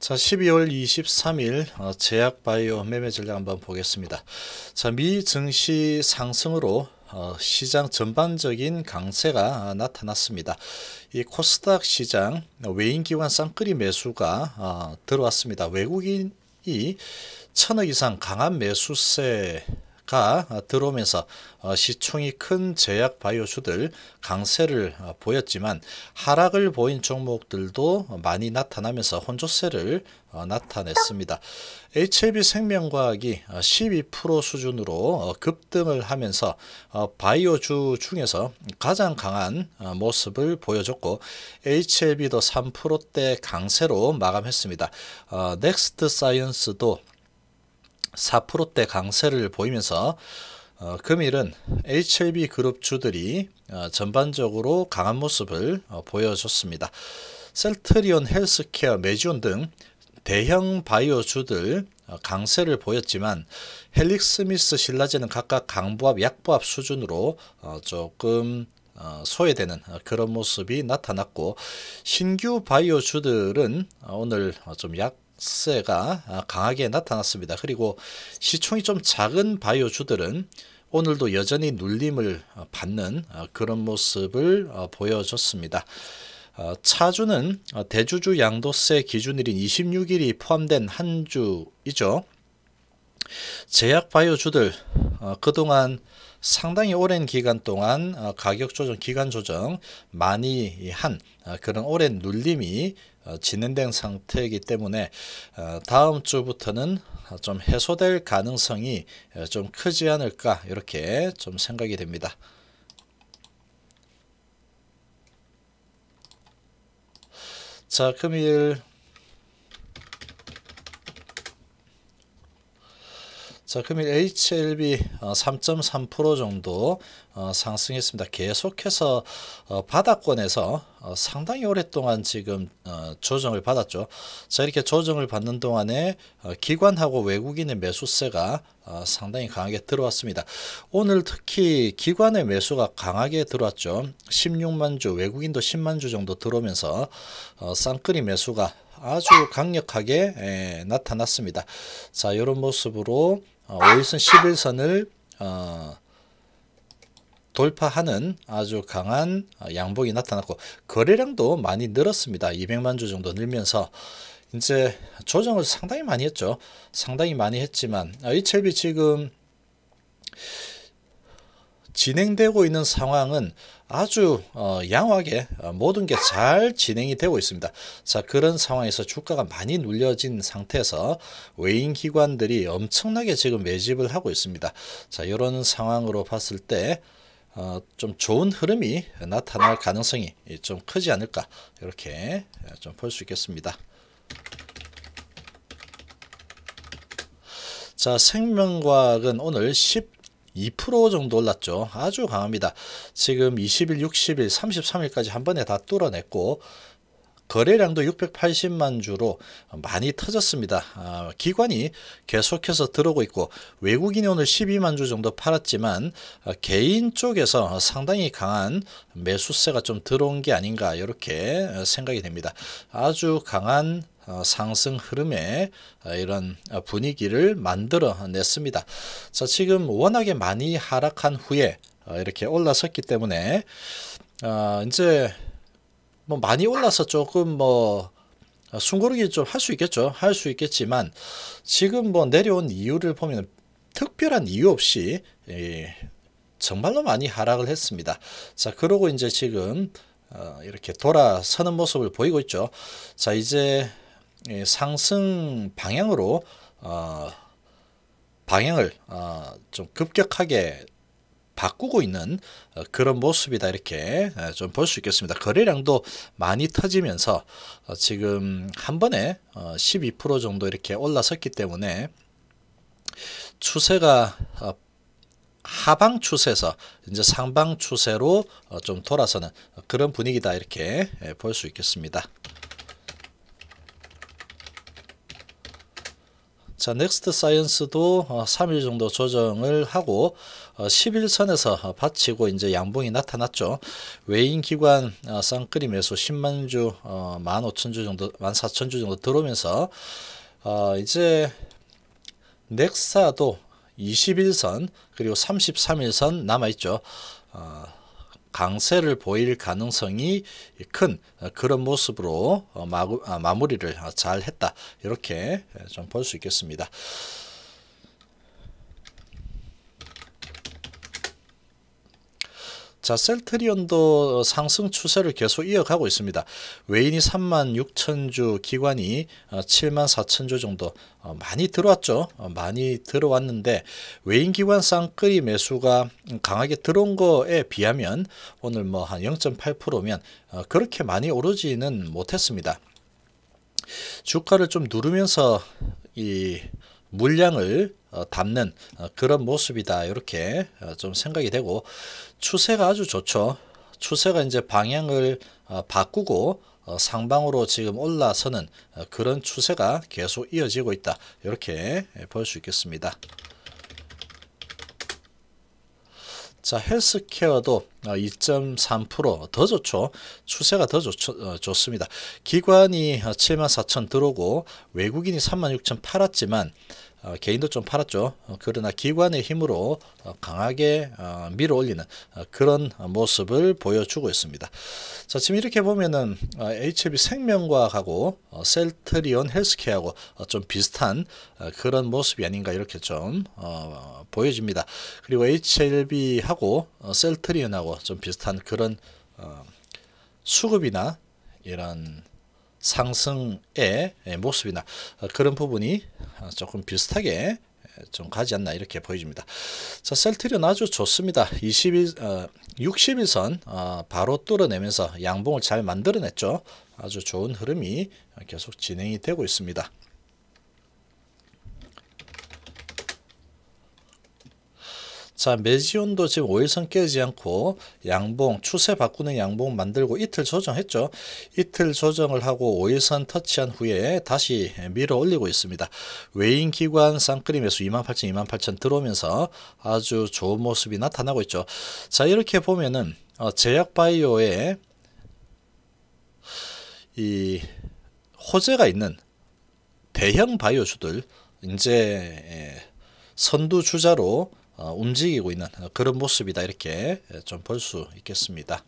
자, 12월 23일 어, 제약 바이오 매매 전략 한번 보겠습니다. 자, 미 증시 상승으로 어, 시장 전반적인 강세가 어, 나타났습니다. 이 코스닥 시장 외인기관 쌍끌이 매수가 들어왔습니다. 외국인이 천억 이상 강한 매수세 가 들어오면서 어, 시총이 큰 제약 바이오주들 강세를 어, 보였지만 하락을 보인 종목들도 많이 나타나면서 혼조세를 어, 나타냈습니다. HLB 생명과학이 12% 수준으로 급등을 하면서 바이오주 중에서 가장 강한 모습을 보여줬고 HLB도 3%대 강세로 마감했습니다. 넥스트 사이언스도 4%대 강세를 보이면서 어, 금일은 HLB 그룹 주들이 어, 전반적으로 강한 모습을 어, 보여줬습니다. 셀트리온 헬스케어, 메지온 등 대형 바이오 주들 어, 강세를 보였지만 헬릭스미스 신라제는 각각 강부합, 약부합 수준으로 어, 조금 어, 소외되는 그런 모습이 나타났고 신규 바이오주들은 오늘 좀약 세가 아, 강하게 나타났습니다. 그리고 시총이 좀 작은 바이오주들은 오늘도 여전히 눌림을 어, 받는 어, 그런 모습을 어, 보여줬습니다. 차주는 대주주 양도세 기준일인 26일이 포함된 한 주이죠. 제약 바이오주들 그동안 상당히 오랜 기간 동안 가격 조정, 기간 조정 많이 한 그런 오랜 눌림이 어, 진행된 상태이기 때문에 어, 다음 주부터는 좀 해소될 가능성이 어, 좀 크지 않을까 이렇게 좀 생각이 됩니다. 자 금일 자, 금일 HLB 3.3% 어, 정도 어, 상승했습니다. 계속해서 어, 바닥권에서 상당히 오랫동안 지금 조정을 받았죠. 자, 이렇게 조정을 받는 동안에 기관하고 외국인의 매수세가 상당히 강하게 들어왔습니다. 오늘 특히 기관의 매수가 강하게 들어왔죠. 16만 주, 외국인도 10만 주 정도 들어오면서 쌍끌이 매수가 아주 강력하게 예, 나타났습니다. 자, 이런 모습으로 5일선 어, 11선을 어, 돌파하는 아주 강한 어, 양봉이 나타났고 거래량도 많이 늘었습니다. 200만 주 정도 늘면서 이제 조정을 상당히 많이 했죠. 상당히 많이 했지만 어, 이첼비 지금 진행되고 있는 상황은 아주 어, 양호하게 어, 모든 게 잘 진행이 되고 있습니다. 자 그런 상황에서 주가가 많이 눌려진 상태에서 외인 기관들이 엄청나게 지금 매집을 하고 있습니다. 자 이런 상황으로 봤을 때 어, 좀 좋은 흐름이 나타날 가능성이 좀 크지 않을까 이렇게 어, 좀볼 수 있겠습니다. 자 생명과학은 오늘 2% 정도 올랐죠. 아주 강합니다. 지금 20일, 60일, 33일까지 한 번에 다 뚫어냈고 거래량도 680만 주로 많이 터졌습니다. 아, 기관이 계속해서 들어오고 있고 외국인이 오늘 12만 주 정도 팔았지만 아, 개인 쪽에서 상당히 강한 매수세가 좀 들어온 게 아닌가 이렇게 생각이 됩니다. 아주 강한 어, 상승 흐름에 아, 이런 분위기를 만들어 냈습니다. 자, 지금 워낙에 많이 하락한 후에 어, 이렇게 올라섰기 때문에 아, 이제 뭐 많이 올라서 조금 뭐 숨고르기 좀 할 수 있겠죠. 할 수 있겠지만 지금 뭐 내려온 이유를 보면 특별한 이유 없이 예, 정말로 많이 하락을 했습니다. 자, 그러고 이제 지금 어, 이렇게 돌아서는 모습을 보이고 있죠. 자, 이제 예, 상승 방향으로 어, 방향을 어, 좀 급격하게 바꾸고 있는 어, 그런 모습이다 이렇게 어, 좀볼 수 있겠습니다. 거래량도 많이 터지면서 어, 지금 한 번에 12% 정도 이렇게 올라섰기 때문에 추세가 하방 추세에서 이제 상방 추세로 좀 돌아서는 그런 분위기다 이렇게 예, 볼수 있겠습니다. 자 넥스트 사이언스도 3일 정도 조정을 하고 11선에서 어, 받치고 이제 양봉이 나타났죠. 외인 기관 어, 쌍끌이 매수 10만 주, 15,000주 어, 정도, 14,000주 정도 들어오면서 이제 넥사도 21선 그리고 33일선 남아있죠. 강세를 보일 가능성이 큰 그런 모습으로 아, 마무리를 잘 했다. 이렇게 좀 볼 수 있겠습니다. 자, 셀트리온도 상승 추세를 계속 이어가고 있습니다. 외인이 3만 6천 주, 기관이 7만 어, 4천 주 정도 어, 많이 들어왔죠. 어, 많이 들어왔는데 외인 기관 쌍끌이 매수가 강하게 들어온 거에 비하면 오늘 뭐 한 0.8%면 그렇게 많이 오르지는 못했습니다. 주가를 좀 누르면서 이 물량을 어, 담는 어, 그런 모습이다 이렇게 어, 좀 생각이 되고 추세가 아주 좋죠. 추세가 이제 방향을 바꾸고 상방으로 지금 올라서는 그런 추세가 계속 이어지고 있다 이렇게 예, 볼수 있겠습니다. 자 헬스케어도 2.3%더 아, 좋죠. 추세가 더 좋죠, 어, 좋습니다. 기관이 7만 4천 들어오고 외국인이 3만 6천 팔았지만 어, 개인도 좀 팔았죠. 어, 그러나 기관의 힘으로 어, 강하게 어, 밀어 올리는 어, 그런 모습을 보여주고 있습니다. 자, 지금 이렇게 보면은 HB 생명과하고 셀트리온 헬스케어하고 좀 비슷한 그런 모습이 아닌가 이렇게 좀 보여집니다. 그리고 HLB하고 셀트리온하고 하고 뭐 좀 비슷한 그런 어, 수급이나 이런 상승의 모습이나 어, 그런 부분이 어, 조금 비슷하게 좀 가지 않나 이렇게 보여집니다. 자, 셀트리온 아주 좋습니다. 21, 어, 60일선 어, 바로 뚫어내면서 양봉을 잘 만들어냈죠. 아주 좋은 흐름이 계속 진행이 되고 있습니다. 자 매지온도 지금 5일선 깨지 않고 양봉 추세 바꾸는 양봉 만들고 이틀 조정했죠. 이틀 조정을 하고 5일선 터치한 후에 다시 밀어 올리고 있습니다. 외인 기관 쌍끌이 매수 28,000, 28,000 들어오면서 아주 좋은 모습이 나타나고 있죠. 자 이렇게 보면은 어, 제약바이오의 이 호재가 있는 대형 바이오주들 이제 선두 주자로 어, 움직이고 있는 그런 모습이다 이렇게 예, 좀볼 수 있겠습니다.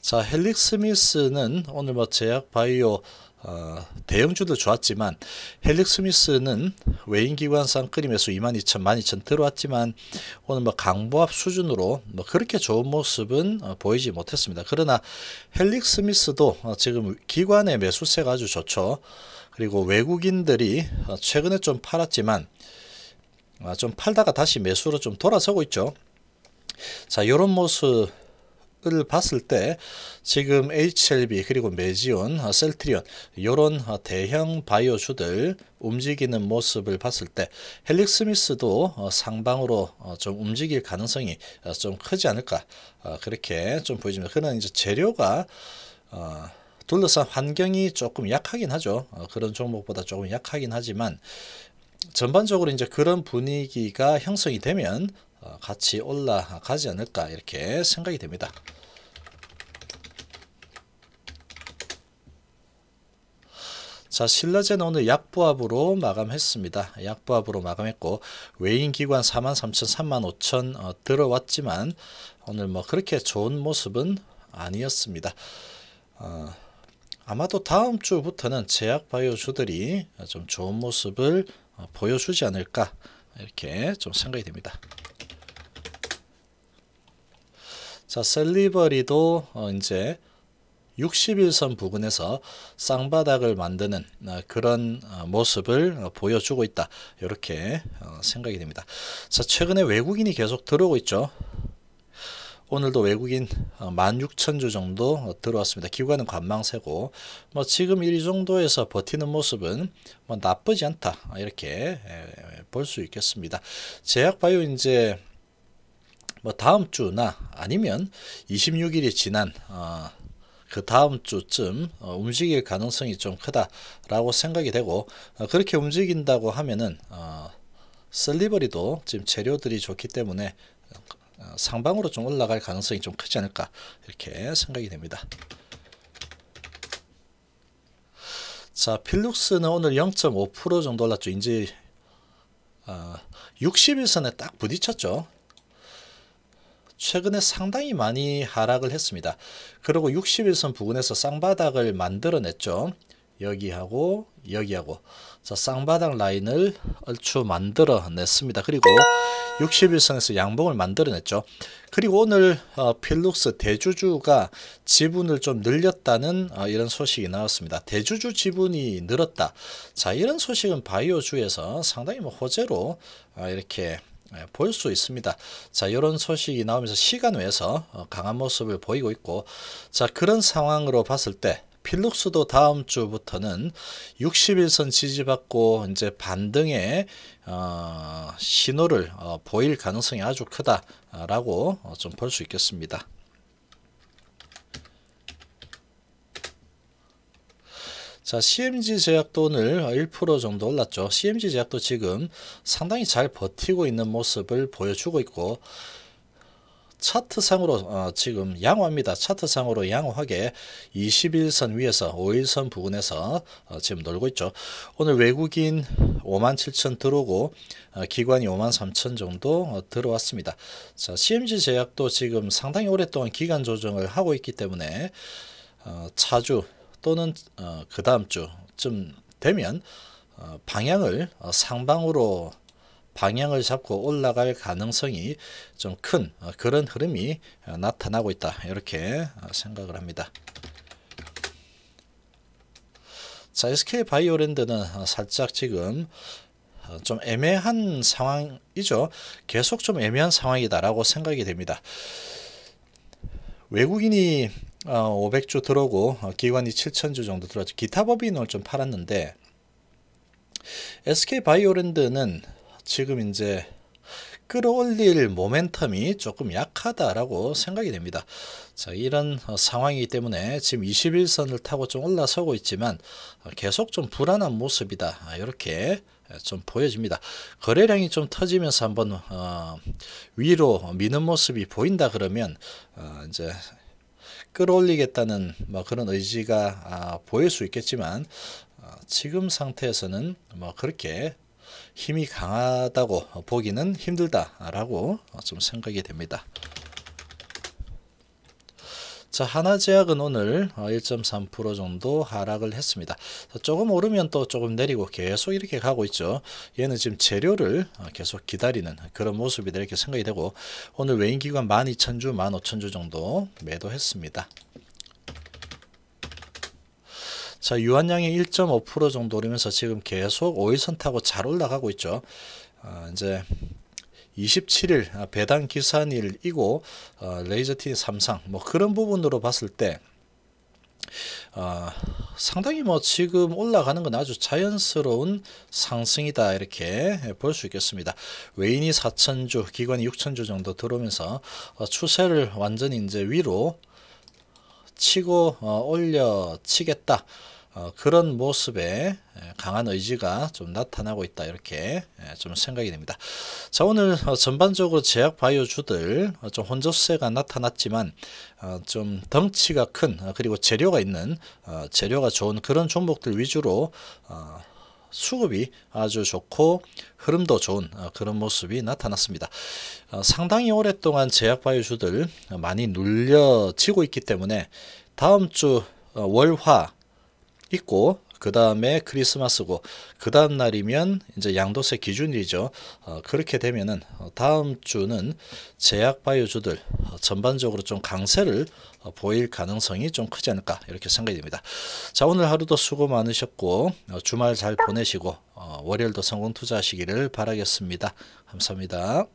자 헬릭 스미스는 오늘 뭐 제약 바이오 어, 대형주들 좋았지만 헬릭 스미스는 외인기관상 끓임에서 22,000, 12,000 들어왔지만 오늘 뭐 강보합 수준으로 뭐 그렇게 좋은 모습은 어, 보이지 못했습니다. 그러나 헬릭 스미스도 어, 지금 기관의 매수세가 아주 좋죠. 그리고 외국인들이 어, 최근에 좀 팔았지만 아, 좀 팔다가 다시 매수로 좀 돌아서고 있죠. 자, 이런 모습 을 봤을 때 지금 HLB 그리고 메지온, 어, 셀트리온 이런 어, 대형 바이오주들 움직이는 모습을 봤을 때 헬릭스미스도 상방으로 좀 움직일 가능성이 좀 크지 않을까 그렇게 좀 보여집니다. 그러나 이제 재료가 어 둘러싼 환경이 조금 약하긴 하죠. 어, 그런 종목보다 조금 약하긴 하지만 전반적으로 이제 그런 분위기가 형성이 되면 어, 같이 올라가지 않을까 이렇게 생각이 됩니다. 자 신라젠 오늘 약보합으로 마감했습니다. 약보합으로 마감했고 외인기관 43,000, 35,000 어, 들어왔지만 오늘 뭐 그렇게 좋은 모습은 아니었습니다. 어, 아마도 다음 주부터는 제약 바이오주들이 좀 좋은 모습을 어, 보여주지 않을까 이렇게 좀 생각이 됩니다. 자, 셀리버리도 어, 이제 60일선 부근에서 쌍바닥을 만드는 어, 그런 모습을 보여주고 있다. 이렇게 생각이 됩니다. 자, 최근에 외국인이 계속 들어오고 있죠. 오늘도 외국인 16,000주 어, 정도 어, 들어왔습니다. 기관은 관망세고 뭐 지금 이 정도에서 버티는 모습은 뭐 나쁘지 않다 이렇게 볼 수 있겠습니다. 제약바이오 이제 뭐 다음 주나 아니면 26일이 지난 어, 그 다음 주쯤 움직일 가능성이 좀 크다라고 생각이 되고 그렇게 움직인다고 하면은 어, 슬리버리도 지금 재료들이 좋기 때문에 어, 상방으로 좀 올라갈 가능성이 좀 크지 않을까 이렇게 생각이 됩니다. 자, 필룩스는 오늘 0.5% 정도 올랐죠. 인제 60일선에 어, 딱 부딪혔죠. 최근에 상당히 많이 하락을 했습니다. 그리고 60일선 부근에서 쌍바닥을 만들어냈죠. 여기하고 여기하고 자, 쌍바닥 라인을 얼추 만들어 냈습니다. 그리고 61선에서 양봉을 만들어냈죠. 그리고 오늘 어, 필룩스 대주주가 지분을 좀 늘렸다는 어, 이런 소식이 나왔습니다. 대주주 지분이 늘었다. 자 이런 소식은 바이오주에서 상당히 뭐 호재로 어, 이렇게 예, 볼수 있습니다. 자 이런 소식이 나오면서 시간 외에서 어, 강한 모습을 보이고 있고 자 그런 상황으로 봤을 때 필룩스도 다음 주부터는 61선 지지받고 이제 반등의 어, 신호를 어, 보일 가능성이 아주 크다라고 어, 좀볼 수 있겠습니다. 자, CMG 제약도 오늘 1% 정도 올랐죠. CMG 제약도 지금 상당히 잘 버티고 있는 모습을 보여주고 있고 차트상으로 어, 지금 양호합니다. 차트상으로 양호하게 21선 위에서 5일선 부근에서 어, 지금 놀고 있죠. 오늘 외국인 5만 7천 들어오고 어, 기관이 5만 3천 정도 어, 들어왔습니다. 자, CMG 제약도 지금 상당히 오랫동안 기간 조정을 하고 있기 때문에 어, 차주 또는 어, 그 다음 주쯤 되면 어, 방향을 어, 상방으로 방향을 잡고 올라갈 가능성이 좀큰 어, 그런 흐름이 어, 나타나고 있다. 이렇게 어, 생각을 합니다. 자, SK 바이오랜드는 살짝 지금 좀 애매한 상황이죠. 계속 좀 애매한 상황이다라고 생각이 됩니다. 외국인이 500주 들어오고 기관이 7,000주 정도 들어왔죠. 기타 법인을 좀 팔았는데 SK 바이오랜드는 지금 이제 끌어올릴 모멘텀이 조금 약하다라고 생각이 됩니다. 자, 이런 어, 상황이기 때문에 지금 21선을 타고 좀 올라서고 있지만 어, 계속 좀 불안한 모습이다. 이렇게 아, 좀 보여집니다. 거래량이 좀 터지면서 한번 어, 위로 미는 모습이 보인다 그러면 어, 이제 끌어올리겠다는 뭐 그런 의지가 아, 보일 수 있겠지만 어, 지금 상태에서는 뭐 그렇게 힘이 강하다고 보기는 힘들다라고 좀 생각이 됩니다. 자, 하나제약은 오늘 1.3% 정도 하락을 했습니다. 조금 오르면 또 조금 내리고 계속 이렇게 가고 있죠. 얘는 지금 재료를 계속 기다리는 그런 모습이 이렇게 생각이 되고 오늘 외인기관 12,000주, 15,000주 정도 매도했습니다. 자, 유한양이 1.5% 정도 오르면서 지금 계속 5일선 타고 잘 올라가고 있죠. 어, 이제 27일 배당 기산일이고 어, 레이저틴 삼상 뭐 그런 부분으로 봤을 때 어, 상당히 뭐 지금 올라가는 건 아주 자연스러운 상승이다 이렇게 볼 수 있겠습니다. 외인이 4천주 기관이 6천주 정도 들어오면서 어, 추세를 완전히 이제 위로 치고 어, 올려치겠다. 어, 그런 모습에 강한 의지가 좀 나타나고 있다 이렇게 좀 생각이 됩니다. 자 오늘 어, 전반적으로 제약 바이오주들 좀 혼조세가 나타났지만 좀 덩치가 큰 그리고 재료가 있는 재료가 좋은 그런 종목들 위주로 수급이 아주 좋고 흐름도 좋은 어, 그런 모습이 나타났습니다. 어, 상당히 오랫동안 제약바이오주들 많이 눌려지고 있기 때문에 다음 주 어, 월화 있고 그 다음에 크리스마스고 그 다음 날이면 이제 양도세 기준일이죠. 어, 그렇게 되면은 어, 다음 주는 제약 바이오주들 어, 전반적으로 좀 강세를 어, 보일 가능성이 좀 크지 않을까 이렇게 생각이 됩니다. 자 오늘 하루도 수고 많으셨고 주말 잘 보내시고 월요일도 성공 투자하시기를 바라겠습니다. 감사합니다.